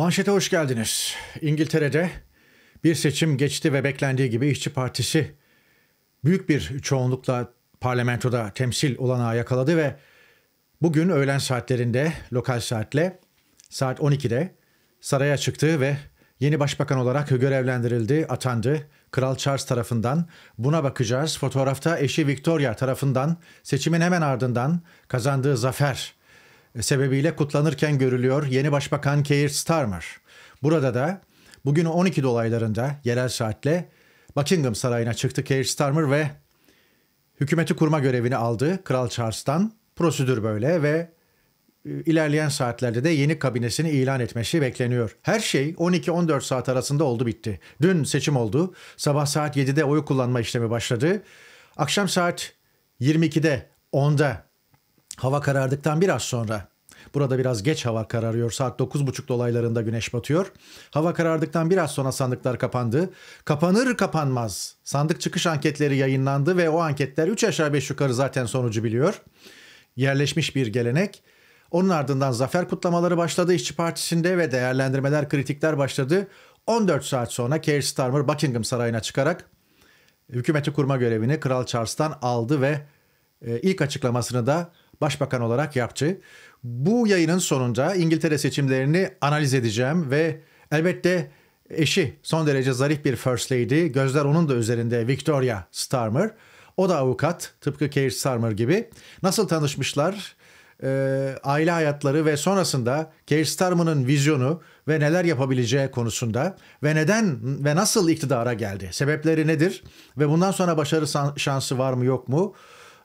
Manşete hoş geldiniz. İngiltere'de bir seçim geçti ve beklendiği gibi İşçi Partisi büyük bir çoğunlukla parlamentoda temsil olanağı yakaladı ve bugün öğlen saatlerinde lokal saatle saat 12'de saraya çıktı ve yeni başbakan olarak görevlendirildi, atandı. Kral Charles tarafından buna bakacağız. Fotoğrafta eşi Victoria tarafından seçimin hemen ardından kazandığı zafer e, sebebiyle kutlanırken görülüyor yeni başbakan Keir Starmer. Burada da bugün 12 dolaylarında yerel saatle Buckingham Sarayı'na çıktı Keir Starmer ve hükümeti kurma görevini aldı Kral Charles'tan. Prosedür böyle ve e, ilerleyen saatlerde de yeni kabinesini ilan etmesi bekleniyor. Her şey 12-14 saat arasında oldu bitti. Dün seçim oldu. Sabah saat 7'de oy kullanma işlemi başladı. Akşam saat 22'de 10'da hava karardıktan biraz sonra Burada biraz geç hava kararıyor. Saat 9.30 dolaylarında güneş batıyor. Hava karardıktan biraz sonra sandıklar kapandı. Kapanır kapanmaz sandık çıkış anketleri yayınlandı ve o anketler 3 aşağı 5 yukarı zaten sonucu biliyor. Yerleşmiş bir gelenek. Onun ardından zafer kutlamaları başladı işçi Partisi'nde ve değerlendirmeler, kritikler başladı. 14 saat sonra Keir Starmer Buckingham Sarayı'na çıkarak hükümeti kurma görevini Kral Charles'tan aldı ve e, ilk açıklamasını da başbakan olarak yaptı. Bu yayının sonunda İngiltere seçimlerini analiz edeceğim ve elbette eşi son derece zarif bir First Lady, gözler onun da üzerinde Victoria Starmer. O da avukat, tıpkı Keir Starmer gibi. Nasıl tanışmışlar, e, aile hayatları ve sonrasında Keir Starmer'ın vizyonu ve neler yapabileceği konusunda ve neden ve nasıl iktidara geldi, sebepleri nedir ve bundan sonra başarı şansı var mı yok mu?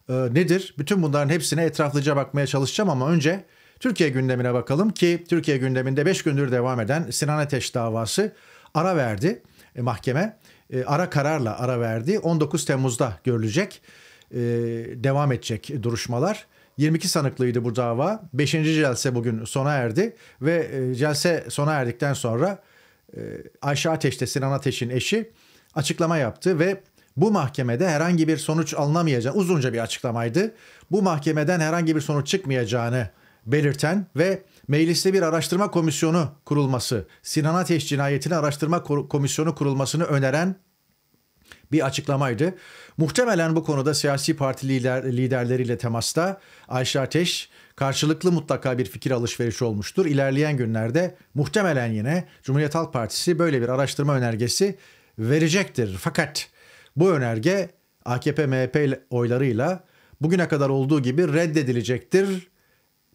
e, nedir? Bütün bunların hepsine etraflıca bakmaya çalışacağım ama önce Türkiye gündemine bakalım ki Türkiye gündeminde 5 gündür devam eden Sinan Ateş davası ara verdi e, mahkeme. E, ara kararla ara verdi. 19 Temmuz'da görülecek. E, devam edecek duruşmalar. 22 sanıklıydı bu dava. 5. celse bugün sona erdi ve e, celse sona erdikten sonra e, Ayşe Ateş'te Sinan Ateş'in eşi açıklama yaptı ve bu mahkemede herhangi bir sonuç alınamayacağını uzunca bir açıklamaydı. Bu mahkemeden herhangi bir sonuç çıkmayacağını belirten ve mecliste bir araştırma komisyonu kurulması, Sinan Ateş cinayetini araştırma komisyonu kurulmasını öneren bir açıklamaydı. Muhtemelen bu konuda siyasi parti lider, liderleriyle temasta Ayşe Ateş karşılıklı mutlaka bir fikir alışverişi olmuştur. İlerleyen günlerde muhtemelen yine Cumhuriyet Halk Partisi böyle bir araştırma önergesi verecektir. Fakat bu önerge AKP-MHP oylarıyla bugüne kadar olduğu gibi reddedilecektir.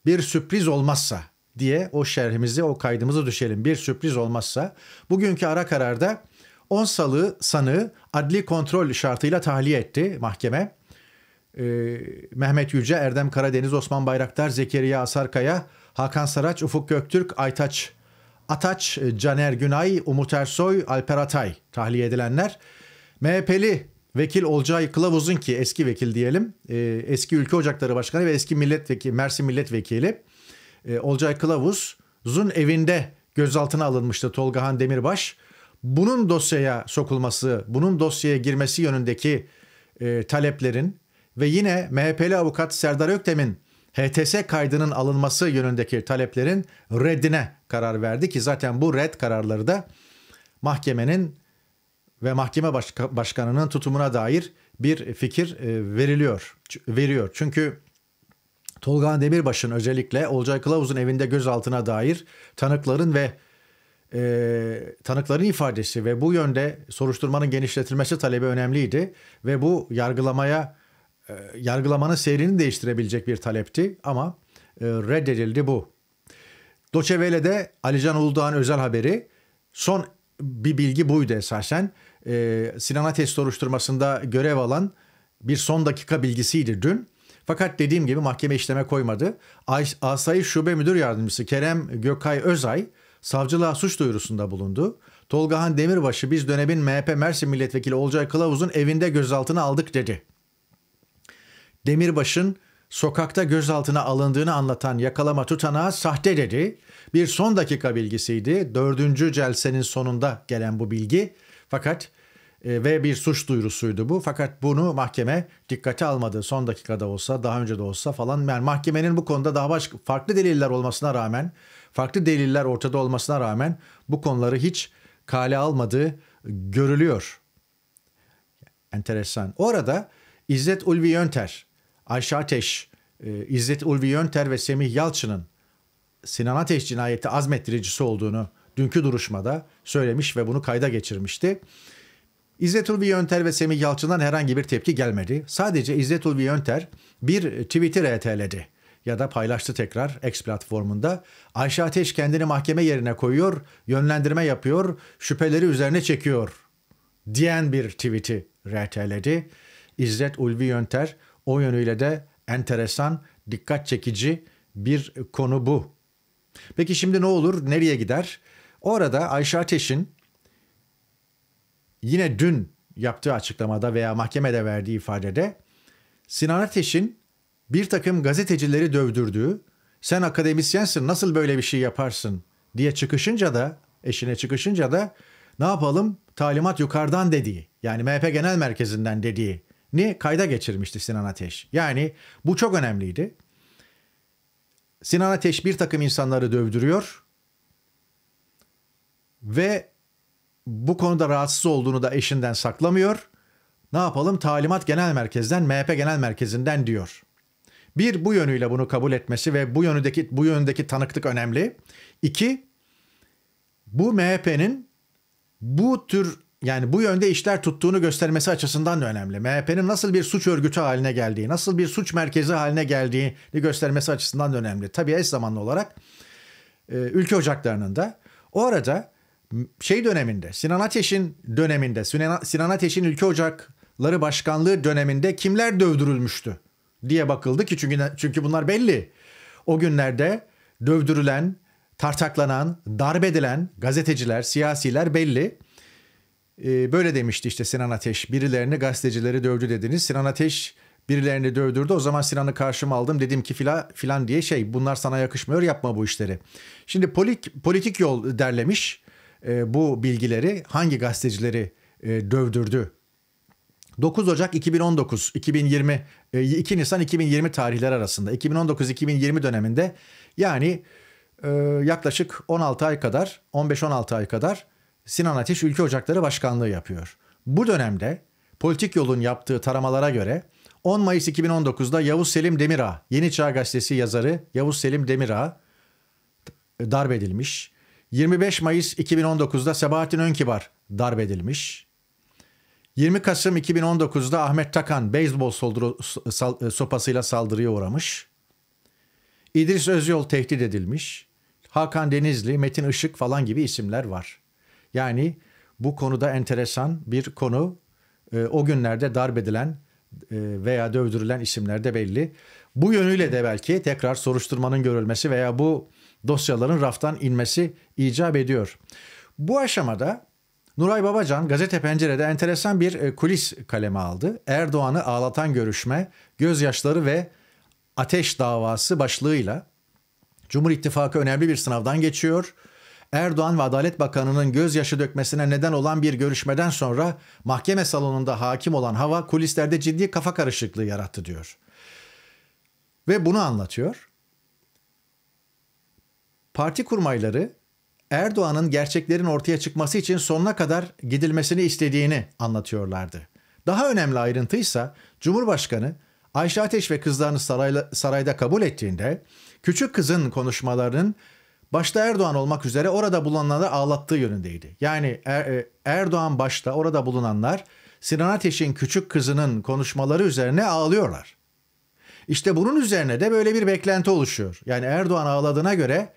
Bir sürpriz olmazsa diye o şerhimizi, o kaydımızı düşelim. Bir sürpriz olmazsa bugünkü ara kararda 10 salı sanığı adli kontrol şartıyla tahliye etti mahkeme. Ee, Mehmet Yüce, Erdem Karadeniz, Osman Bayraktar, Zekeriya Asarkaya, Hakan Saraç, Ufuk Göktürk, Aytaç Ataç, Caner Günay, Umut Ersoy, Alper Atay tahliye edilenler. MHP'li Vekil Olcay Kılavuz'un ki eski vekil diyelim, e, eski Ülke Ocakları Başkanı ve eski milletvekili, Mersin Milletvekili e, Olcay Kılavuz'un evinde gözaltına alınmıştı Tolga Han Demirbaş. Bunun dosyaya sokulması, bunun dosyaya girmesi yönündeki e, taleplerin ve yine MHP'li avukat Serdar Öktem'in HTS kaydının alınması yönündeki taleplerin reddine karar verdi ki zaten bu red kararları da mahkemenin ve mahkeme başka, başkanının tutumuna dair bir fikir e, veriliyor veriyor. Çünkü Tolga Demirbaş'ın özellikle Olcay Kılavuz'un evinde gözaltına dair tanıkların ve e, tanıkların ifadesi ve bu yönde soruşturmanın genişletilmesi talebi önemliydi ve bu yargılamaya e, yargılamanın seyrini değiştirebilecek bir talepti ama e, reddedildi bu. Doçevele'de Alican Uludağ'ın özel haberi son bir bilgi buydu esasen e, Sinan Ateş soruşturmasında görev alan bir son dakika bilgisiydi dün. Fakat dediğim gibi mahkeme işleme koymadı. Asayiş Şube Müdür Yardımcısı Kerem Gökay Özay savcılığa suç duyurusunda bulundu. Tolgahan Demirbaş'ı biz dönemin MHP Mersin Milletvekili Olcay Kılavuz'un evinde gözaltına aldık dedi. Demirbaş'ın sokakta gözaltına alındığını anlatan yakalama tutanağı sahte dedi. Bir son dakika bilgisiydi. Dördüncü celsenin sonunda gelen bu bilgi. Fakat e, ve bir suç duyurusuydu bu. Fakat bunu mahkeme dikkate almadı. Son dakikada olsa, daha önce de olsa falan. Yani mahkemenin bu konuda daha başka farklı deliller olmasına rağmen, farklı deliller ortada olmasına rağmen bu konuları hiç kale almadığı görülüyor. Enteresan. Orada İzzet Ulvi Yönter, Ayşe Ateş, e, İzzet Ulvi Yönter ve Semih Yalçın'ın Sinan Ateş cinayeti azmettiricisi olduğunu dünkü duruşmada söylemiş ve bunu kayda geçirmişti. İzzet Ulvi Yönter ve Semih Yalçın'dan herhangi bir tepki gelmedi. Sadece İzzet Ulvi Yönter bir Twitter RT'ledi ya da paylaştı tekrar X platformunda. Ayşe Ateş kendini mahkeme yerine koyuyor, yönlendirme yapıyor, şüpheleri üzerine çekiyor diyen bir tweet'i RT'ledi. İzzet Ulvi Yönter o yönüyle de enteresan, dikkat çekici bir konu bu. Peki şimdi ne olur, nereye gider? Orada arada Ayşe Ateş'in yine dün yaptığı açıklamada veya mahkemede verdiği ifadede Sinan Ateş'in bir takım gazetecileri dövdürdüğü sen akademisyensin nasıl böyle bir şey yaparsın diye çıkışınca da eşine çıkışınca da ne yapalım talimat yukarıdan dediği yani MHP Genel Merkezi'nden dediği ni kayda geçirmişti Sinan Ateş. Yani bu çok önemliydi. Sinan Ateş bir takım insanları dövdürüyor ve bu konuda rahatsız olduğunu da eşinden saklamıyor. Ne yapalım talimat genel merkezden MHP genel merkezinden diyor. Bir bu yönüyle bunu kabul etmesi ve bu yönündeki bu yönündeki tanıklık önemli. İki bu MHP'nin bu tür yani bu yönde işler tuttuğunu göstermesi açısından da önemli. MHP'nin nasıl bir suç örgütü haline geldiği, nasıl bir suç merkezi haline geldiğini göstermesi açısından da önemli. Tabii eş zamanlı olarak e, ülke ocaklarının da. O arada şey döneminde Sinan Ateş'in döneminde Sinan Ateş'in Ülke Ocakları Başkanlığı döneminde kimler dövdürülmüştü diye bakıldı ki çünkü çünkü bunlar belli. O günlerde dövdürülen, tartaklanan, darbedilen gazeteciler, siyasiler belli. Ee, böyle demişti işte Sinan Ateş. Birilerini gazetecileri dövdü dediniz. Sinan Ateş birilerini dövdürdü. O zaman Sinan'ı karşıma aldım dedim ki filan filan diye şey bunlar sana yakışmıyor yapma bu işleri. Şimdi polit, politik yol derlemiş e, bu bilgileri hangi gazetecileri e, dövdürdü 9 Ocak 2019, 2020, 2 Nisan 2020 tarihler arasında 2019-2020 döneminde yani e, yaklaşık 16 ay kadar, 15-16 ay kadar Sinan Ateş Ülke Ocakları Başkanlığı yapıyor. Bu dönemde politik yolun yaptığı taramalara göre 10 Mayıs 2019'da Yavuz Selim Demirağ, Yeni Çağ Gazetesi yazarı Yavuz Selim Demirağ e, darp edilmiş. 25 Mayıs 2019'da Sebahattin Önkibar darp edilmiş. 20 Kasım 2019'da Ahmet Takan beyzbol e, sopasıyla saldırıya uğramış. İdris Özyol tehdit edilmiş. Hakan Denizli, Metin Işık falan gibi isimler var. Yani bu konuda enteresan bir konu. E, o günlerde darbedilen e, veya dövdürülen isimler de belli. Bu yönüyle de belki tekrar soruşturmanın görülmesi veya bu dosyaların raftan inmesi icap ediyor. Bu aşamada Nuray Babacan gazete pencerede enteresan bir e, kulis kaleme aldı. Erdoğan'ı ağlatan görüşme, gözyaşları ve ateş davası başlığıyla Cumhur İttifakı önemli bir sınavdan geçiyor. Erdoğan ve Adalet Bakanı'nın gözyaşı dökmesine neden olan bir görüşmeden sonra mahkeme salonunda hakim olan hava kulislerde ciddi kafa karışıklığı yarattı diyor. Ve bunu anlatıyor. Parti kurmayları Erdoğan'ın gerçeklerin ortaya çıkması için sonuna kadar gidilmesini istediğini anlatıyorlardı. Daha önemli ayrıntıysa Cumhurbaşkanı Ayşe Ateş ve kızlarını sarayla, sarayda kabul ettiğinde küçük kızın konuşmalarının başta Erdoğan olmak üzere orada bulunanları ağlattığı yönündeydi. Yani er, e, Erdoğan başta orada bulunanlar Sinan Ateş'in küçük kızının konuşmaları üzerine ağlıyorlar. İşte bunun üzerine de böyle bir beklenti oluşuyor. Yani Erdoğan ağladığına göre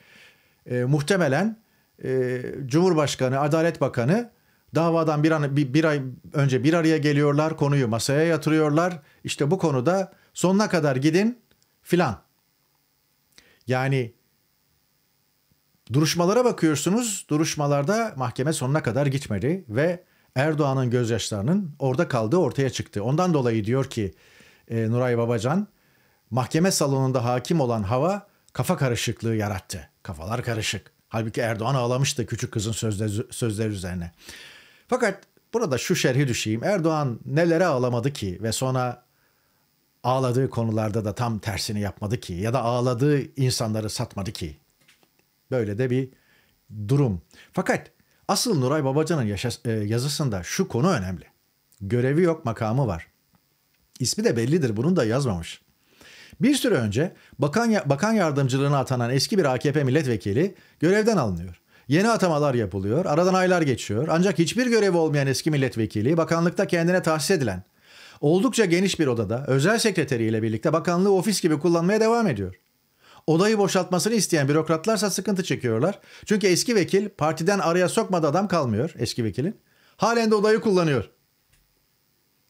e, muhtemelen e, Cumhurbaşkanı, Adalet Bakanı davadan bir, an, bir, bir ay önce bir araya geliyorlar, konuyu masaya yatırıyorlar. İşte bu konuda sonuna kadar gidin filan. Yani duruşmalara bakıyorsunuz. Duruşmalarda mahkeme sonuna kadar gitmedi ve Erdoğan'ın gözyaşlarının orada kaldığı ortaya çıktı. Ondan dolayı diyor ki e, Nuray Babacan mahkeme salonunda hakim olan hava kafa karışıklığı yarattı. Kafalar karışık. Halbuki Erdoğan ağlamıştı küçük kızın sözler, sözler üzerine. Fakat burada şu şerhi düşeyim. Erdoğan nelere ağlamadı ki ve sonra ağladığı konularda da tam tersini yapmadı ki ya da ağladığı insanları satmadı ki. Böyle de bir durum. Fakat asıl Nuray Babacan'ın e, yazısında şu konu önemli. Görevi yok makamı var. İsmi de bellidir bunu da yazmamış. Bir süre önce bakan, bakan yardımcılığına atanan eski bir AKP milletvekili görevden alınıyor. Yeni atamalar yapılıyor, aradan aylar geçiyor. Ancak hiçbir görevi olmayan eski milletvekili bakanlıkta kendine tahsis edilen oldukça geniş bir odada özel sekreteriyle birlikte bakanlığı ofis gibi kullanmaya devam ediyor. Odayı boşaltmasını isteyen bürokratlarsa sıkıntı çekiyorlar. Çünkü eski vekil partiden araya sokmadı adam kalmıyor eski vekilin. Halen de odayı kullanıyor.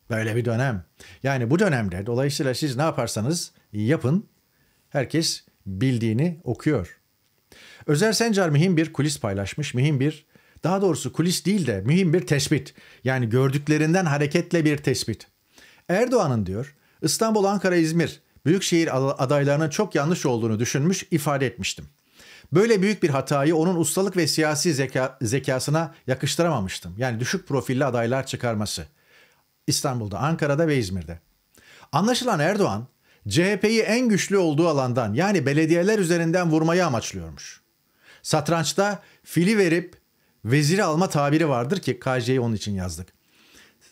Böyle bir dönem. Yani bu dönemde dolayısıyla siz ne yaparsanız yapın. Herkes bildiğini okuyor. Özer Sencar mühim bir kulis paylaşmış. Mühim bir daha doğrusu kulis değil de mühim bir tespit. Yani gördüklerinden hareketle bir tespit. Erdoğan'ın diyor İstanbul, Ankara, İzmir büyükşehir adaylarına çok yanlış olduğunu düşünmüş, ifade etmiştim. Böyle büyük bir hatayı onun ustalık ve siyasi zeka, zekasına yakıştıramamıştım. Yani düşük profilli adaylar çıkarması. İstanbul'da, Ankara'da ve İzmir'de. Anlaşılan Erdoğan CHP'yi en güçlü olduğu alandan yani belediyeler üzerinden vurmayı amaçlıyormuş. Satrançta fili verip veziri alma tabiri vardır ki KJ'yi onun için yazdık.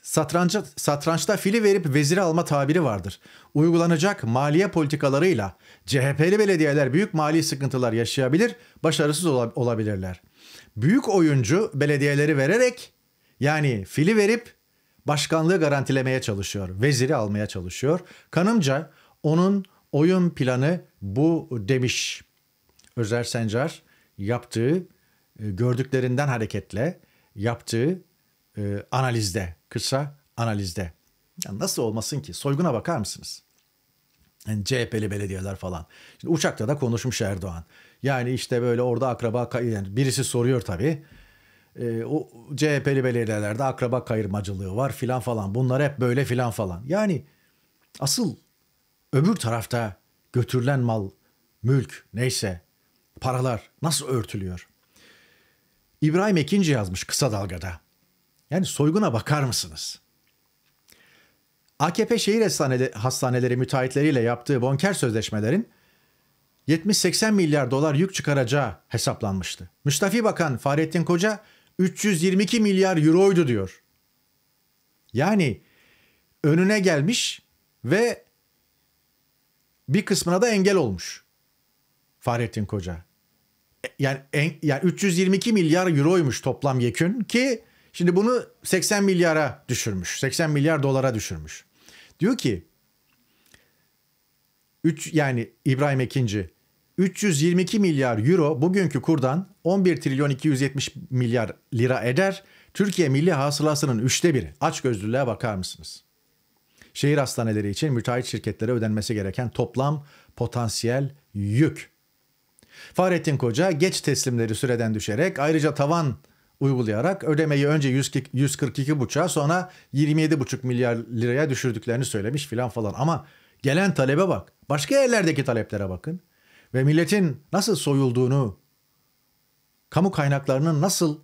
Satranca, satrançta fili verip veziri alma tabiri vardır. Uygulanacak maliye politikalarıyla CHP'li belediyeler büyük mali sıkıntılar yaşayabilir, başarısız olabilirler. Büyük oyuncu belediyeleri vererek yani fili verip başkanlığı garantilemeye çalışıyor, veziri almaya çalışıyor. Kanımca onun oyun planı bu demiş. Özer Sencar yaptığı e, gördüklerinden hareketle yaptığı e, analizde, kısa analizde. Ya nasıl olmasın ki? Soyguna bakar mısınız? Yani CHP'li belediyeler falan. Şimdi uçakta da konuşmuş Erdoğan. Yani işte böyle orada akraba yani birisi soruyor tabii. E, o CHP'li belediyelerde akraba kayırmacılığı var filan falan. Bunlar hep böyle filan falan. Yani asıl Öbür tarafta götürülen mal, mülk neyse paralar nasıl örtülüyor? İbrahim Ekinci yazmış kısa dalgada. Yani soyguna bakar mısınız? AKP şehir hastaneleri, müteahhitleriyle yaptığı bonker sözleşmelerin 70-80 milyar dolar yük çıkaracağı hesaplanmıştı. Müstafi Bakan Fahrettin Koca 322 milyar euroydu diyor. Yani önüne gelmiş ve bir kısmına da engel olmuş Fahrettin Koca. E, yani, en, yani 322 milyar euroymuş toplam yekün ki şimdi bunu 80 milyara düşürmüş. 80 milyar dolara düşürmüş. Diyor ki 3 yani İbrahim Ekinci 322 milyar euro bugünkü kurdan 11 trilyon 270 milyar lira eder. Türkiye milli hasılasının üçte biri. Aç gözlülüğe bakar mısınız? şehir hastaneleri için müteahhit şirketlere ödenmesi gereken toplam potansiyel yük. Fahrettin Koca geç teslimleri süreden düşerek ayrıca tavan uygulayarak ödemeyi önce 142 142,5'a sonra 27 buçuk milyar liraya düşürdüklerini söylemiş filan falan. Ama gelen talebe bak. Başka yerlerdeki taleplere bakın. Ve milletin nasıl soyulduğunu, kamu kaynaklarının nasıl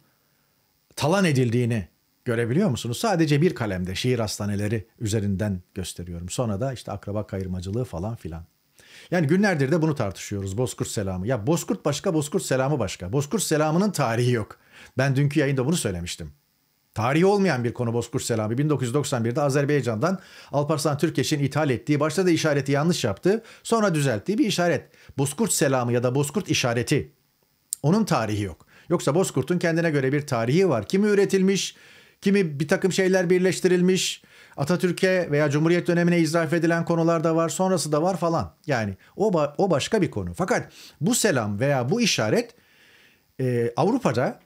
talan edildiğini Görebiliyor musunuz? Sadece bir kalemde şiir hastaneleri üzerinden gösteriyorum. Sonra da işte akraba kayırmacılığı falan filan. Yani günlerdir de bunu tartışıyoruz. Bozkurt selamı. Ya Bozkurt başka, Bozkurt selamı başka. Bozkurt selamının tarihi yok. Ben dünkü yayında bunu söylemiştim. Tarihi olmayan bir konu Bozkurt selamı. 1991'de Azerbaycan'dan Alparslan Türkeş'in ithal ettiği, başta da işareti yanlış yaptı, sonra düzelttiği bir işaret. Bozkurt selamı ya da Bozkurt işareti. Onun tarihi yok. Yoksa Bozkurt'un kendine göre bir tarihi var. Kimi üretilmiş, Kimi bir takım şeyler birleştirilmiş. Atatürk'e veya Cumhuriyet dönemine izaf edilen konular da var. Sonrası da var falan. Yani o, ba- o başka bir konu. Fakat bu selam veya bu işaret e, Avrupa'da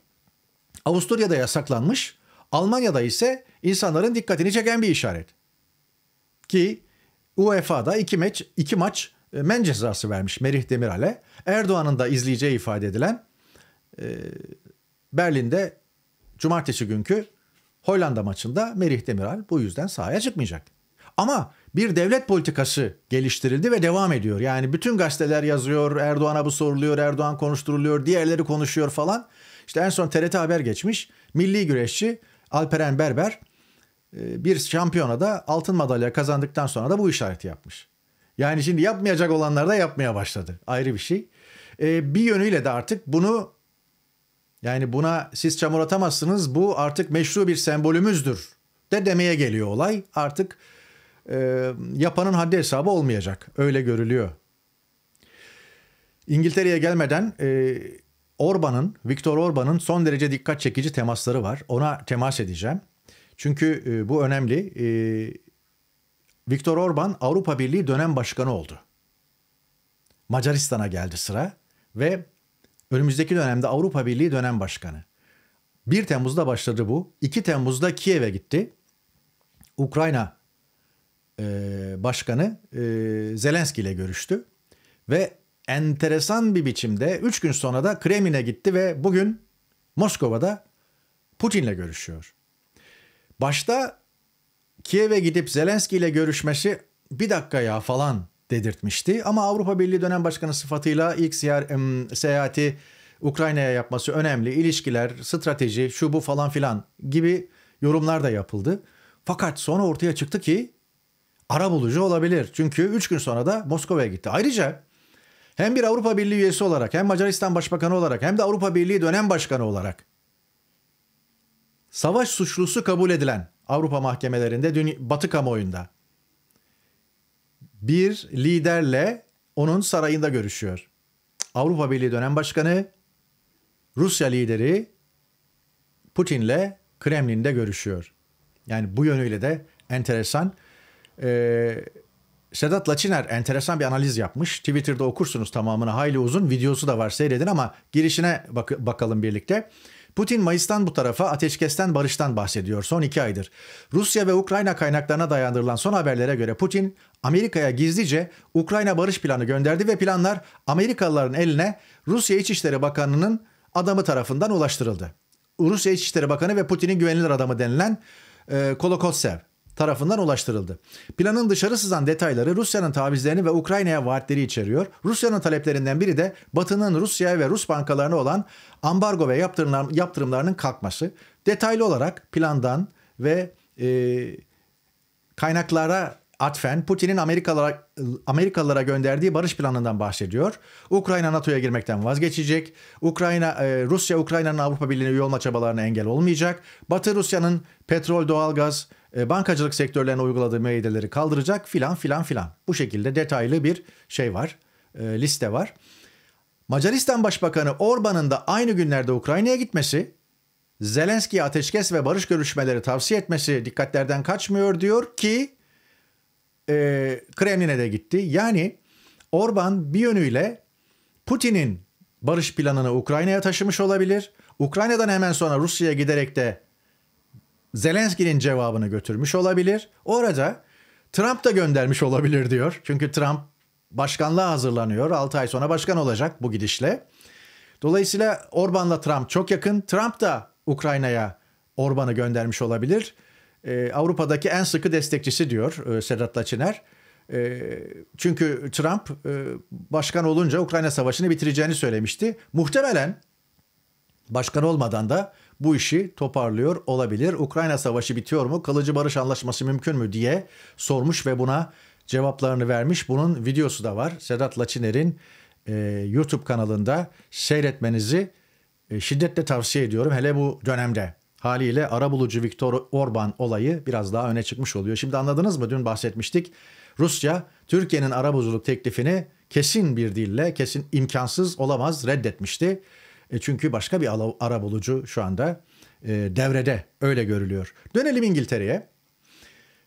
Avusturya'da yasaklanmış. Almanya'da ise insanların dikkatini çeken bir işaret. Ki UEFA'da iki maç, iki maç e, men cezası vermiş Merih Demirale Erdoğan'ın da izleyeceği ifade edilen e, Berlin'de cumartesi günkü Hollanda maçında Merih Demiral bu yüzden sahaya çıkmayacak. Ama bir devlet politikası geliştirildi ve devam ediyor. Yani bütün gazeteler yazıyor, Erdoğan'a bu soruluyor, Erdoğan konuşturuluyor, diğerleri konuşuyor falan. İşte en son TRT haber geçmiş. Milli güreşçi Alperen Berber e, bir şampiyona da altın madalya kazandıktan sonra da bu işareti yapmış. Yani şimdi yapmayacak olanlar da yapmaya başladı. Ayrı bir şey. E, bir yönüyle de artık bunu yani buna siz çamur atamazsınız bu artık meşru bir sembolümüzdür de demeye geliyor olay. Artık e, yapanın haddi hesabı olmayacak öyle görülüyor. İngiltere'ye gelmeden e, Orban'ın, Viktor Orban'ın son derece dikkat çekici temasları var. Ona temas edeceğim. Çünkü e, bu önemli. E, Viktor Orban Avrupa Birliği dönem başkanı oldu. Macaristan'a geldi sıra ve Önümüzdeki dönemde Avrupa Birliği dönem başkanı. 1 Temmuz'da başladı bu. 2 Temmuz'da Kiev'e gitti. Ukrayna e, başkanı e, Zelenski ile görüştü. Ve enteresan bir biçimde 3 gün sonra da Kremlin'e gitti ve bugün Moskova'da Putin'le görüşüyor. Başta Kiev'e gidip Zelenski ile görüşmesi bir dakika ya falan dedirtmişti. Ama Avrupa Birliği dönem başkanı sıfatıyla ilk ziyaret, seyahati Ukrayna'ya yapması önemli. İlişkiler, strateji, şu bu falan filan gibi yorumlar da yapıldı. Fakat sonra ortaya çıktı ki ara bulucu olabilir. Çünkü 3 gün sonra da Moskova'ya gitti. Ayrıca hem bir Avrupa Birliği üyesi olarak hem Macaristan Başbakanı olarak hem de Avrupa Birliği dönem başkanı olarak savaş suçlusu kabul edilen Avrupa mahkemelerinde Batı kamuoyunda bir liderle onun sarayında görüşüyor. Avrupa Birliği dönem başkanı Rusya lideri Putin'le Kremlin'de görüşüyor. Yani bu yönüyle de enteresan. Ee, Sedat Laçiner enteresan bir analiz yapmış. Twitter'da okursunuz tamamını. Hayli uzun videosu da var seyredin ama girişine bak- bakalım birlikte. Putin Mayıs'tan bu tarafa ateşkesten barıştan bahsediyor son iki aydır. Rusya ve Ukrayna kaynaklarına dayandırılan son haberlere göre Putin Amerika'ya gizlice Ukrayna barış planı gönderdi ve planlar Amerikalıların eline Rusya İçişleri Bakanı'nın adamı tarafından ulaştırıldı. Rusya İçişleri Bakanı ve Putin'in güvenilir adamı denilen e, Kolokotsev tarafından ulaştırıldı. Planın dışarı sızan detayları Rusya'nın tavizlerini ve Ukrayna'ya vaatleri içeriyor. Rusya'nın taleplerinden biri de Batı'nın Rusya'ya ve Rus bankalarına olan ambargo ve yaptırımlarının kalkması. Detaylı olarak plandan ve e, kaynaklara atfen Putin'in Amerikalara, Amerikalılara gönderdiği barış planından bahsediyor. Ukrayna NATO'ya girmekten vazgeçecek. Ukrayna e, Rusya Ukrayna'nın Avrupa Birliği'ne üye olma çabalarına engel olmayacak. Batı Rusya'nın petrol, doğalgaz, e, bankacılık sektörlerine uyguladığı meydeleri kaldıracak filan filan filan. Bu şekilde detaylı bir şey var, e, liste var. Macaristan Başbakanı Orban'ın da aynı günlerde Ukrayna'ya gitmesi Zelenski'ye ateşkes ve barış görüşmeleri tavsiye etmesi dikkatlerden kaçmıyor diyor ki e, Kremlin'e de gitti. Yani Orban bir yönüyle Putin'in barış planını Ukrayna'ya taşımış olabilir. Ukrayna'dan hemen sonra Rusya'ya giderek de Zelenski'nin cevabını götürmüş olabilir. Orada Trump da göndermiş olabilir diyor. Çünkü Trump başkanlığa hazırlanıyor. 6 ay sonra başkan olacak bu gidişle. Dolayısıyla Orban'la Trump çok yakın. Trump da Ukrayna'ya Orban'ı göndermiş olabilir e, Avrupa'daki en sıkı destekçisi diyor e, Sedat Laçiner. E, ee, çünkü Trump e, başkan olunca Ukrayna Savaşı'nı bitireceğini söylemişti. Muhtemelen başkan olmadan da bu işi toparlıyor olabilir. Ukrayna Savaşı bitiyor mu? Kalıcı barış anlaşması mümkün mü diye sormuş ve buna cevaplarını vermiş. Bunun videosu da var. Sedat Laçiner'in e, YouTube kanalında seyretmenizi e, şiddetle tavsiye ediyorum. Hele bu dönemde. Haliyle arabulucu Viktor Orban olayı biraz daha öne çıkmış oluyor. Şimdi anladınız mı? Dün bahsetmiştik. Rusya Türkiye'nin arabuluculuk teklifini kesin bir dille, kesin imkansız olamaz reddetmişti. E çünkü başka bir arabulucu şu anda e, devrede öyle görülüyor. Dönelim İngiltere'ye.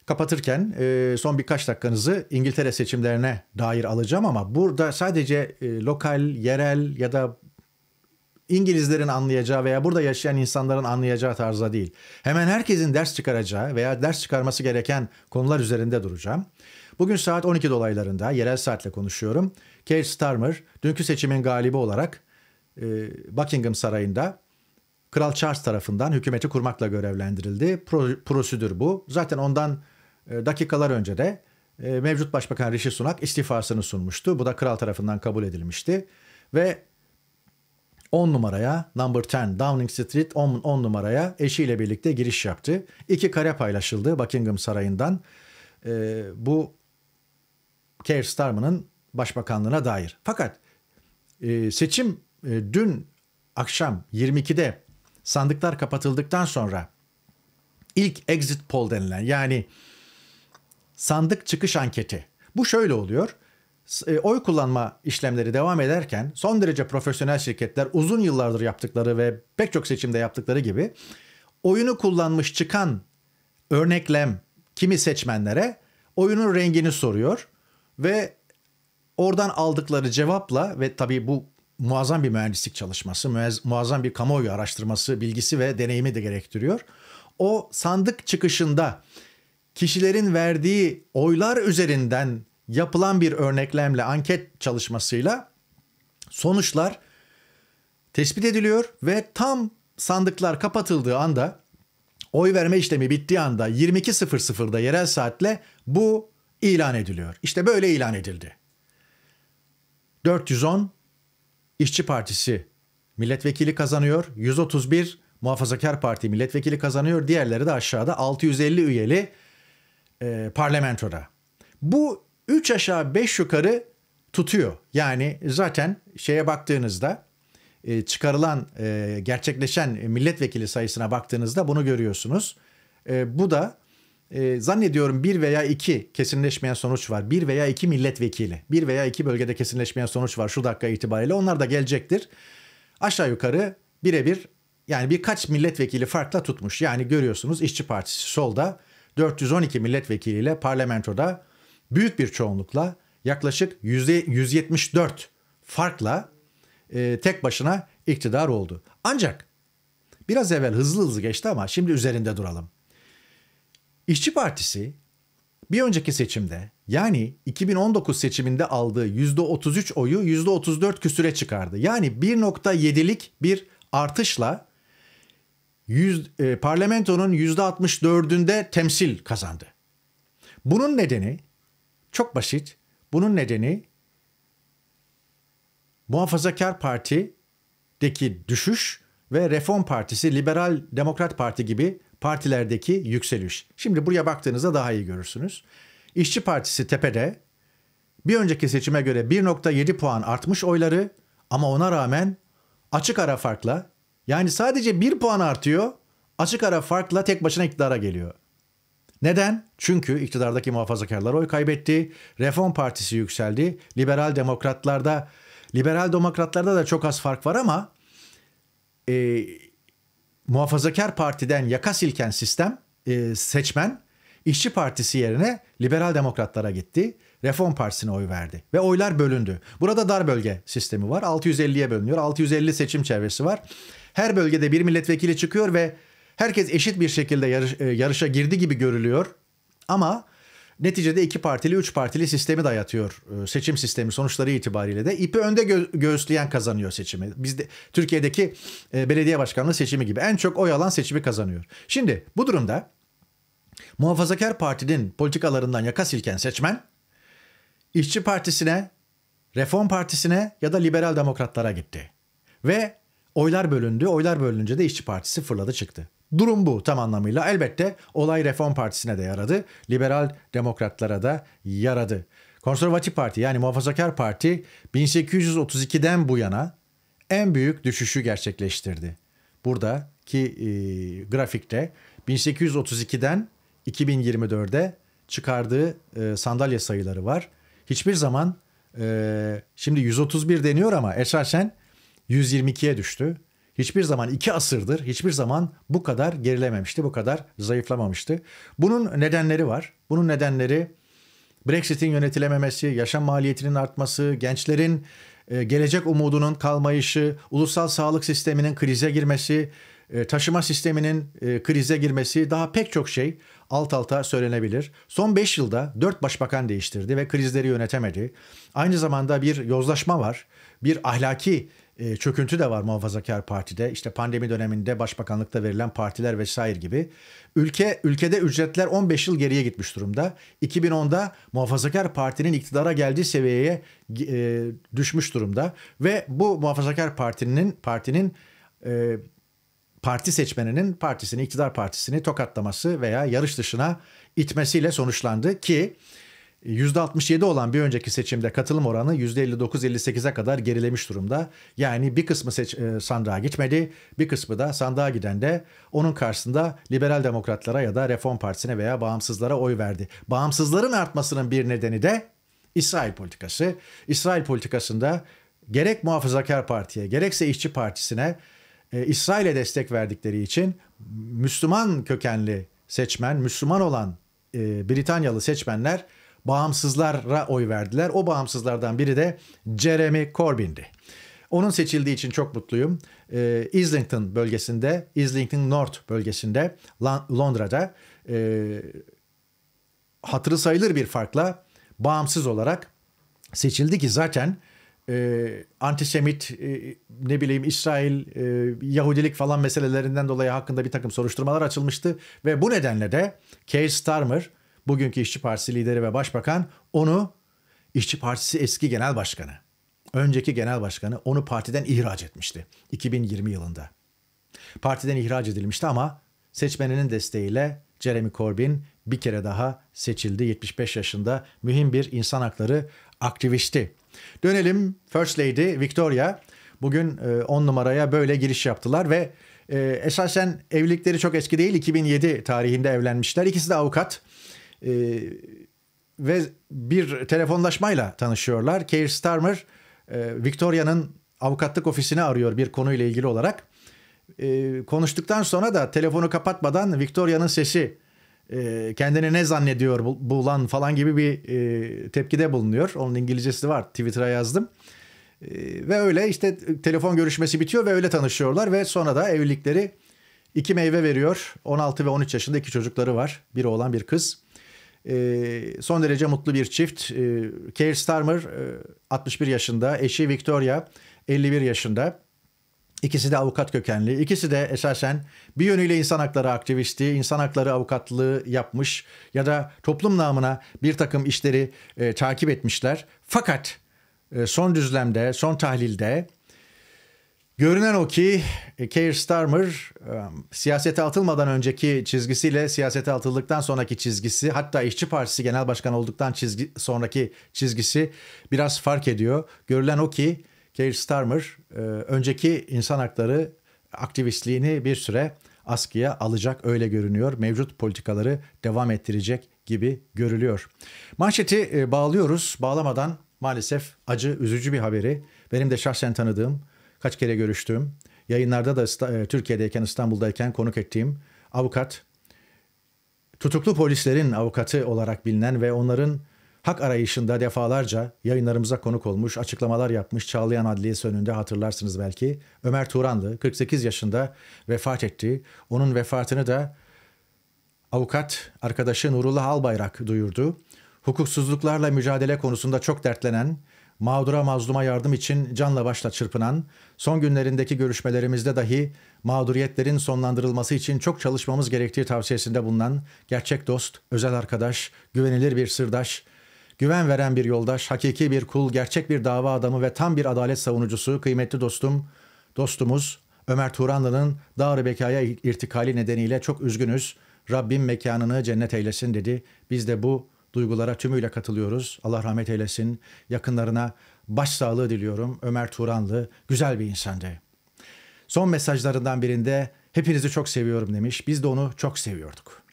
Kapatırken e, son birkaç dakikanızı İngiltere seçimlerine dair alacağım ama burada sadece e, lokal, yerel ya da İngilizlerin anlayacağı veya burada yaşayan insanların anlayacağı tarzda değil. Hemen herkesin ders çıkaracağı veya ders çıkarması gereken konular üzerinde duracağım. Bugün saat 12 dolaylarında yerel saatle konuşuyorum. Keir Starmer dünkü seçimin galibi olarak e, Buckingham Sarayı'nda Kral Charles tarafından hükümeti kurmakla görevlendirildi. Pro, prosedür bu. Zaten ondan e, dakikalar önce de e, mevcut Başbakan Rishi Sunak istifasını sunmuştu. Bu da kral tarafından kabul edilmişti. Ve 10 numaraya Number 10 Downing Street 10, 10 numaraya eşiyle birlikte giriş yaptı. İki kare paylaşıldı Buckingham Sarayı'ndan. E, bu Keir Starmer'ın başbakanlığına dair. Fakat e, seçim e, dün akşam 22'de sandıklar kapatıldıktan sonra ilk exit poll denilen yani sandık çıkış anketi. Bu şöyle oluyor. E, oy kullanma işlemleri devam ederken son derece profesyonel şirketler uzun yıllardır yaptıkları ve pek çok seçimde yaptıkları gibi oyunu kullanmış çıkan örneklem kimi seçmenlere oyunun rengini soruyor ve oradan aldıkları cevapla ve tabii bu muazzam bir mühendislik çalışması, muazzam bir kamuoyu araştırması, bilgisi ve deneyimi de gerektiriyor. O sandık çıkışında kişilerin verdiği oylar üzerinden yapılan bir örneklemle, anket çalışmasıyla sonuçlar tespit ediliyor ve tam sandıklar kapatıldığı anda oy verme işlemi bittiği anda 22.00'da yerel saatle bu ilan ediliyor. İşte böyle ilan edildi. 410 İşçi Partisi milletvekili kazanıyor. 131 Muhafazakar Parti milletvekili kazanıyor. Diğerleri de aşağıda 650 üyeli e, parlamentoda. Bu 3 aşağı 5 yukarı tutuyor. Yani zaten şeye baktığınızda e, çıkarılan e, gerçekleşen milletvekili sayısına baktığınızda bunu görüyorsunuz. E, bu da zannediyorum bir veya iki kesinleşmeyen sonuç var. Bir veya iki milletvekili. Bir veya iki bölgede kesinleşmeyen sonuç var şu dakika itibariyle. Onlar da gelecektir. Aşağı yukarı birebir yani birkaç milletvekili farkla tutmuş. Yani görüyorsunuz İşçi Partisi solda 412 milletvekiliyle parlamentoda büyük bir çoğunlukla yaklaşık %174 farkla e, tek başına iktidar oldu. Ancak biraz evvel hızlı hızlı geçti ama şimdi üzerinde duralım. İşçi Partisi bir önceki seçimde yani 2019 seçiminde aldığı %33 oyu %34 küsüre çıkardı. Yani 1.7'lik bir artışla 100, e, parlamentonun %64'ünde temsil kazandı. Bunun nedeni çok basit. Bunun nedeni Muhafazakar Parti'deki düşüş ve Reform Partisi, Liberal Demokrat Parti gibi partilerdeki yükseliş. Şimdi buraya baktığınızda daha iyi görürsünüz. İşçi Partisi tepede bir önceki seçime göre 1.7 puan artmış oyları ama ona rağmen açık ara farkla yani sadece 1 puan artıyor açık ara farkla tek başına iktidara geliyor. Neden? Çünkü iktidardaki muhafazakarlar oy kaybetti, Reform Partisi yükseldi, liberal demokratlarda liberal demokratlarda da çok az fark var ama e, muhafazakar partiden yaka silken sistem e, seçmen İşçi Partisi yerine Liberal Demokratlara gitti. Reform Partisi'ne oy verdi ve oylar bölündü. Burada dar bölge sistemi var. 650'ye bölünüyor. 650 seçim çevresi var. Her bölgede bir milletvekili çıkıyor ve Herkes eşit bir şekilde yarış, e, yarışa girdi gibi görülüyor. Ama neticede iki partili, üç partili sistemi dayatıyor. E, seçim sistemi sonuçları itibariyle de ipi önde gö- göğüsleyen kazanıyor seçimi. Bizde Türkiye'deki e, belediye başkanlığı seçimi gibi en çok oy alan seçimi kazanıyor. Şimdi bu durumda Muhafazakar Parti'nin politikalarından yaka silken seçmen İşçi Partisi'ne, Reform Partisi'ne ya da Liberal Demokratlara gitti. Ve oylar bölündü. Oylar bölününce de İşçi Partisi fırladı çıktı. Durum bu tam anlamıyla. Elbette olay Reform Partisi'ne de yaradı. Liberal Demokratlara da yaradı. Konservatif Parti yani Muhafazakar Parti 1832'den bu yana en büyük düşüşü gerçekleştirdi. Buradaki e, grafikte 1832'den 2024'de çıkardığı e, sandalye sayıları var. Hiçbir zaman e, şimdi 131 deniyor ama esasen 122'ye düştü hiçbir zaman iki asırdır hiçbir zaman bu kadar gerilememişti, bu kadar zayıflamamıştı. Bunun nedenleri var. Bunun nedenleri Brexit'in yönetilememesi, yaşam maliyetinin artması, gençlerin e, gelecek umudunun kalmayışı, ulusal sağlık sisteminin krize girmesi, e, taşıma sisteminin e, krize girmesi daha pek çok şey alt alta söylenebilir. Son 5 yılda 4 başbakan değiştirdi ve krizleri yönetemedi. Aynı zamanda bir yozlaşma var, bir ahlaki e, çöküntü de var muhafazakar partide. İşte pandemi döneminde başbakanlıkta verilen partiler vesaire gibi. Ülke ülkede ücretler 15 yıl geriye gitmiş durumda. 2010'da muhafazakar partinin iktidara geldiği seviyeye e, düşmüş durumda ve bu muhafazakar partinin partinin e, parti seçmeninin partisini, iktidar partisini tokatlaması veya yarış dışına itmesiyle sonuçlandı ki %67 olan bir önceki seçimde katılım oranı %59-58'e kadar gerilemiş durumda. Yani bir kısmı seç, e, sandığa gitmedi, bir kısmı da sandığa giden de onun karşısında liberal demokratlara ya da reform partisine veya bağımsızlara oy verdi. Bağımsızların artmasının bir nedeni de İsrail politikası. İsrail politikasında gerek Muhafazakar Parti'ye gerekse işçi Partisi'ne e, İsrail'e destek verdikleri için Müslüman kökenli seçmen, Müslüman olan e, Britanyalı seçmenler bağımsızlara oy verdiler. O bağımsızlardan biri de Jeremy Corbyn'di. Onun seçildiği için çok mutluyum. E, Islington bölgesinde, Islington North bölgesinde Londra'da e, hatırı sayılır bir farkla bağımsız olarak seçildi ki zaten e, antisemit e, ne bileyim İsrail e, Yahudilik falan meselelerinden dolayı hakkında bir takım soruşturmalar açılmıştı ve bu nedenle de Keir Starmer Bugünkü İşçi Partisi lideri ve başbakan onu İşçi Partisi eski genel başkanı, önceki genel başkanı onu partiden ihraç etmişti 2020 yılında. Partiden ihraç edilmişti ama seçmeninin desteğiyle Jeremy Corbyn bir kere daha seçildi 75 yaşında mühim bir insan hakları aktivisti. Dönelim First Lady Victoria. Bugün 10 e, numaraya böyle giriş yaptılar ve e, esasen evlilikleri çok eski değil 2007 tarihinde evlenmişler. İkisi de avukat. E, ve bir telefonlaşmayla tanışıyorlar. Keir Starmer e, Victoria'nın avukatlık ofisini arıyor bir konuyla ilgili olarak. E, konuştuktan sonra da telefonu kapatmadan Victoria'nın sesi e, kendini ne zannediyor bu, lan falan gibi bir e, tepkide bulunuyor. Onun İngilizcesi var Twitter'a yazdım. E, ve öyle işte telefon görüşmesi bitiyor ve öyle tanışıyorlar ve sonra da evlilikleri iki meyve veriyor. 16 ve 13 yaşında iki çocukları var. Bir oğlan bir kız. Ee, son derece mutlu bir çift. E, Keir Starmer 61 e, yaşında, eşi Victoria 51 yaşında. İkisi de avukat kökenli. İkisi de esasen bir yönüyle insan hakları aktivisti, insan hakları avukatlığı yapmış ya da toplum namına bir takım işleri e, takip etmişler. Fakat e, son düzlemde, son tahlilde Görünen o ki e, Keir Starmer e, siyasete atılmadan önceki çizgisiyle siyasete atıldıktan sonraki çizgisi hatta İşçi Partisi Genel Başkanı olduktan çizgi, sonraki çizgisi biraz fark ediyor. Görülen o ki Keir Starmer e, önceki insan hakları aktivistliğini bir süre askıya alacak öyle görünüyor. Mevcut politikaları devam ettirecek gibi görülüyor. Manşeti bağlıyoruz. Bağlamadan maalesef acı üzücü bir haberi benim de şahsen tanıdığım kaç kere görüştüğüm, yayınlarda da e, Türkiye'deyken, İstanbul'dayken konuk ettiğim avukat, tutuklu polislerin avukatı olarak bilinen ve onların hak arayışında defalarca yayınlarımıza konuk olmuş, açıklamalar yapmış Çağlayan Adliyesi önünde hatırlarsınız belki. Ömer Turanlı 48 yaşında vefat etti. Onun vefatını da avukat arkadaşı Nurullah Albayrak duyurdu. Hukuksuzluklarla mücadele konusunda çok dertlenen mağdura mazluma yardım için canla başla çırpınan, son günlerindeki görüşmelerimizde dahi mağduriyetlerin sonlandırılması için çok çalışmamız gerektiği tavsiyesinde bulunan gerçek dost, özel arkadaş, güvenilir bir sırdaş, güven veren bir yoldaş, hakiki bir kul, gerçek bir dava adamı ve tam bir adalet savunucusu kıymetli dostum, dostumuz Ömer Turanlı'nın dar Bekaya irtikali nedeniyle çok üzgünüz. Rabbim mekanını cennet eylesin dedi. Biz de bu duygulara tümüyle katılıyoruz. Allah rahmet eylesin. Yakınlarına başsağlığı diliyorum. Ömer Turanlı güzel bir insandı. Son mesajlarından birinde hepinizi çok seviyorum demiş. Biz de onu çok seviyorduk.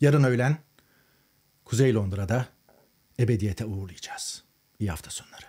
Yarın öğlen Kuzey Londra'da ebediyete uğurlayacağız. İyi hafta sonları.